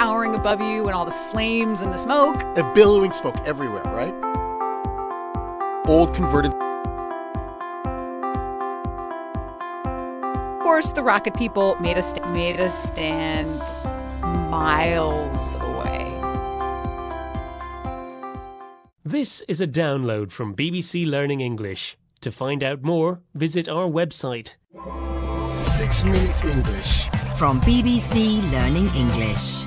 towering above you and all the flames and the smoke. And billowing smoke everywhere, right? Old converted. Of course, the rocket people made us made us stand miles away. This is a download from BBC Learning English. To find out more, visit our website. Six Minute English. From BBC Learning English.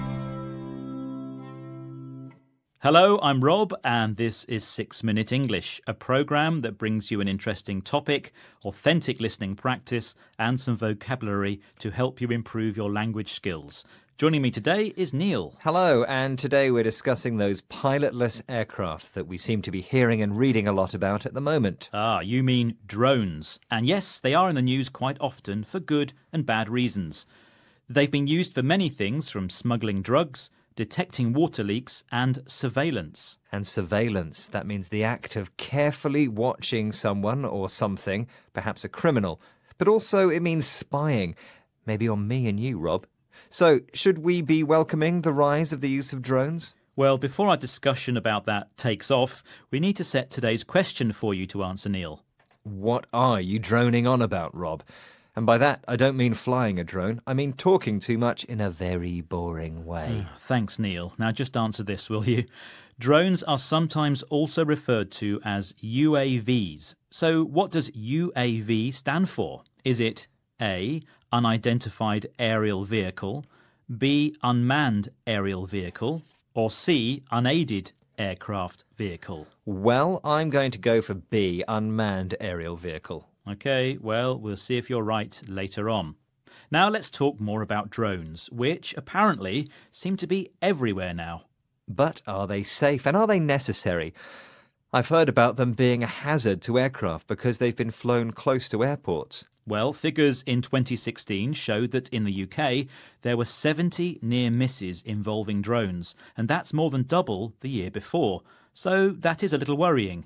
Hello, I'm Rob, and this is Six Minute English, a program that brings you an interesting topic, authentic listening practice, and some vocabulary to help you improve your language skills. Joining me today is Neil. Hello, and today we're discussing those pilotless aircraft that we seem to be hearing and reading a lot about at the moment. Ah, you mean drones. And yes, they are in the news quite often for good and bad reasons. They've been used for many things, from smuggling drugs detecting water leaks, and surveillance. And surveillance, that means the act of carefully watching someone or something, perhaps a criminal. But also it means spying, maybe on me and you, Rob. So, should we be welcoming the rise of the use of drones? Well, before our discussion about that takes off, we need to set today's question for you to answer, Neil. What are you droning on about, Rob? And by that, I don't mean flying a drone, I mean talking too much in a very boring way. Ah, thanks, Neil. Now just answer this, will you? Drones are sometimes also referred to as UAVs. So, what does UAV stand for? Is it A, unidentified aerial vehicle, B, unmanned aerial vehicle, or C, unaided aircraft vehicle? Well, I'm going to go for B, unmanned aerial vehicle. Okay, well, we'll see if you're right later on. Now let's talk more about drones, which apparently seem to be everywhere now. But are they safe and are they necessary? I've heard about them being a hazard to aircraft because they've been flown close to airports. Well, figures in 2016 showed that in the UK there were 70 near misses involving drones, and that's more than double the year before. So that is a little worrying.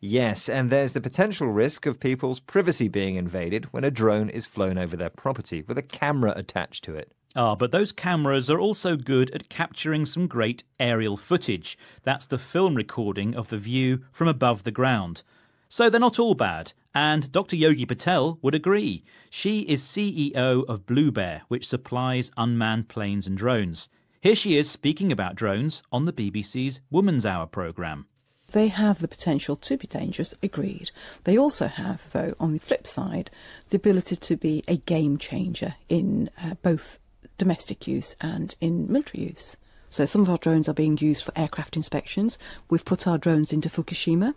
Yes, and there's the potential risk of people's privacy being invaded when a drone is flown over their property with a camera attached to it. Ah, but those cameras are also good at capturing some great aerial footage. That's the film recording of the view from above the ground. So they're not all bad, and Dr. Yogi Patel would agree. She is CEO of Blue Bear, which supplies unmanned planes and drones. Here she is speaking about drones on the BBC's Woman's Hour programme. They have the potential to be dangerous, agreed. They also have, though, on the flip side, the ability to be a game changer in uh, both domestic use and in military use. So some of our drones are being used for aircraft inspections. We've put our drones into Fukushima.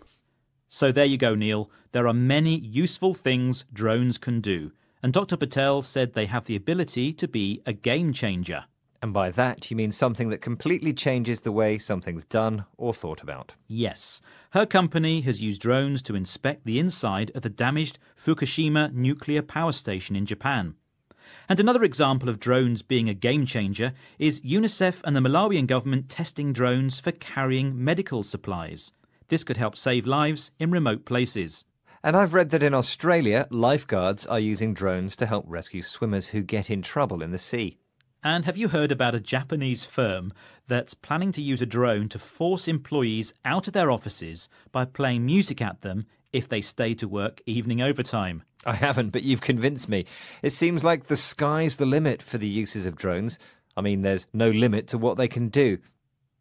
So there you go, Neil. There are many useful things drones can do. And Dr. Patel said they have the ability to be a game changer. And by that, you mean something that completely changes the way something's done or thought about. Yes. Her company has used drones to inspect the inside of the damaged Fukushima nuclear power station in Japan. And another example of drones being a game changer is UNICEF and the Malawian government testing drones for carrying medical supplies. This could help save lives in remote places. And I've read that in Australia, lifeguards are using drones to help rescue swimmers who get in trouble in the sea. And have you heard about a Japanese firm that's planning to use a drone to force employees out of their offices by playing music at them if they stay to work evening overtime? I haven't, but you've convinced me. It seems like the sky's the limit for the uses of drones. I mean, there's no limit to what they can do.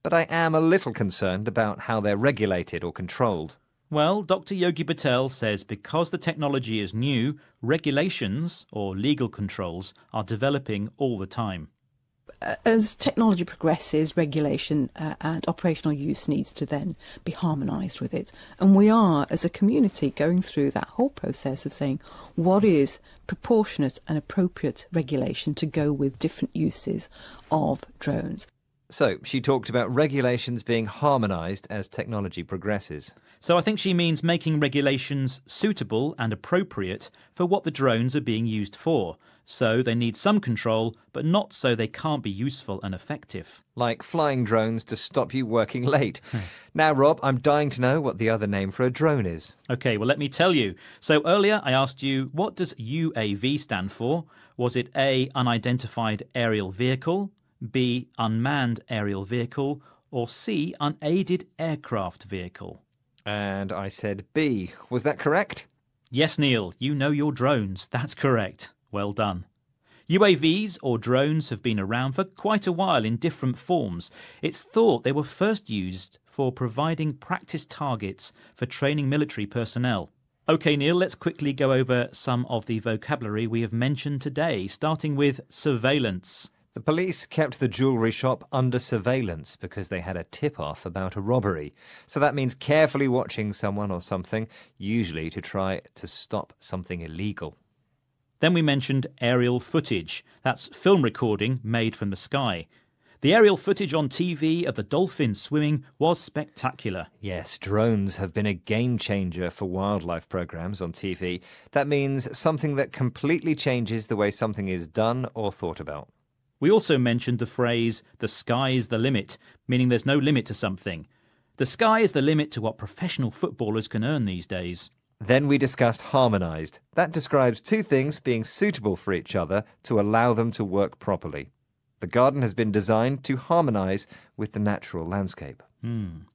But I am a little concerned about how they're regulated or controlled. Well, Dr. Yogi Patel says because the technology is new, regulations, or legal controls, are developing all the time as technology progresses, regulation uh, and operational use needs to then be harmonised with it. And we are, as a community, going through that whole process of saying what is proportionate and appropriate regulation to go with different uses of drones. So she talked about regulations being harmonised as technology progresses. So I think she means making regulations suitable and appropriate for what the drones are being used for. So they need some control, but not so they can't be useful and effective. Like flying drones to stop you working late. Hmm. now, Rob, I'm dying to know what the other name for a drone is. OK, well, let me tell you. So earlier I asked you, what does UAV stand for? Was it A, unidentified aerial vehicle? B. Unmanned aerial vehicle, or C. Unaided aircraft vehicle? And I said B. Was that correct? Yes, Neil, you know your drones. That's correct. Well done. UAVs or drones have been around for quite a while in different forms. It's thought they were first used for providing practice targets for training military personnel. OK, Neil, let's quickly go over some of the vocabulary we have mentioned today, starting with surveillance. The police kept the jewellery shop under surveillance because they had a tip off about a robbery. So that means carefully watching someone or something, usually to try to stop something illegal. Then we mentioned aerial footage. That's film recording made from the sky. The aerial footage on TV of the dolphins swimming was spectacular. Yes, drones have been a game changer for wildlife programs on TV. That means something that completely changes the way something is done or thought about. We also mentioned the phrase, the sky is the limit, meaning there's no limit to something. The sky is the limit to what professional footballers can earn these days. Then we discussed harmonised. That describes two things being suitable for each other to allow them to work properly. The garden has been designed to harmonise with the natural landscape. Hmm.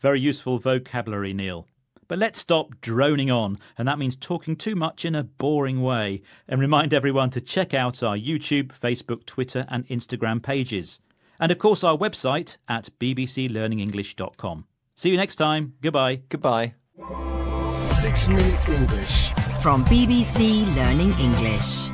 Very useful vocabulary, Neil. But let's stop droning on, and that means talking too much in a boring way. And remind everyone to check out our YouTube, Facebook, Twitter, and Instagram pages. And of course, our website at bbclearningenglish.com. See you next time. Goodbye. Goodbye. Six Minute English from BBC Learning English.